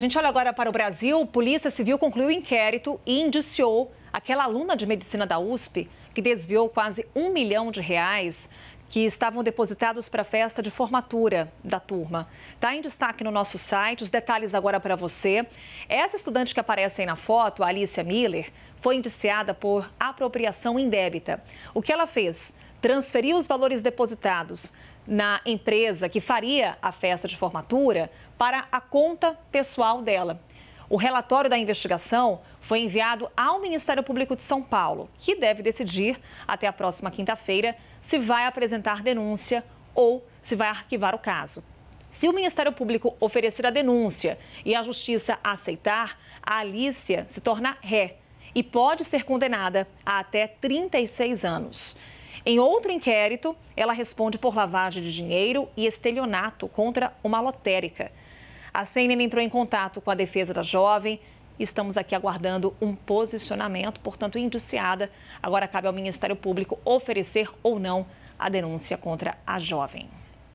A gente olha agora para o Brasil. Polícia Civil concluiu o inquérito e indiciou aquela aluna de medicina da USP que desviou quase um milhão de reais que estavam depositados para a festa de formatura da turma. Está em destaque no nosso site, os detalhes agora para você. Essa estudante que aparece aí na foto, a Alicia Miller, foi indiciada por apropriação indébita. O que ela fez? Transferiu os valores depositados na empresa que faria a festa de formatura para a conta pessoal dela. O relatório da investigação foi enviado ao Ministério Público de São Paulo, que deve decidir até a próxima quinta-feira se vai apresentar denúncia ou se vai arquivar o caso. Se o Ministério Público oferecer a denúncia e a Justiça aceitar, a Alicia se torna ré e pode ser condenada a até 36 anos. Em outro inquérito, ela responde por lavagem de dinheiro e estelionato contra uma lotérica. A CNN entrou em contato com a defesa da jovem. Estamos aqui aguardando um posicionamento, portanto, indiciada. Agora cabe ao Ministério Público oferecer ou não a denúncia contra a jovem.